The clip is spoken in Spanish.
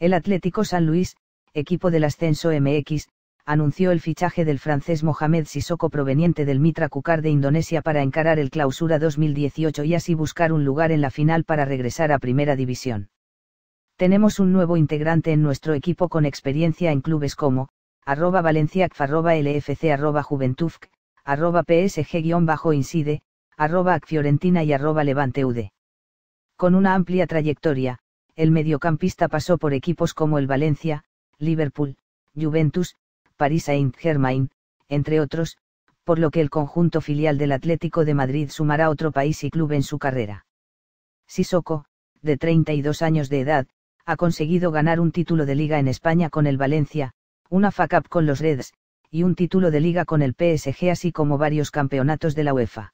El Atlético San Luis, equipo del ascenso MX, anunció el fichaje del francés Mohamed Sissoko proveniente del Mitra Kukar de Indonesia para encarar el clausura 2018 y así buscar un lugar en la final para regresar a Primera División. Tenemos un nuevo integrante en nuestro equipo con experiencia en clubes como, arroba valenciacf arroba lfc arroba arroba psg-inside, arroba acfiorentina y arroba levanteud. Con una amplia trayectoria, el mediocampista pasó por equipos como el Valencia, Liverpool, Juventus, Paris Saint-Germain, entre otros, por lo que el conjunto filial del Atlético de Madrid sumará otro país y club en su carrera. Sissoko, de 32 años de edad, ha conseguido ganar un título de liga en España con el Valencia, una FA Cup con los Reds, y un título de liga con el PSG así como varios campeonatos de la UEFA.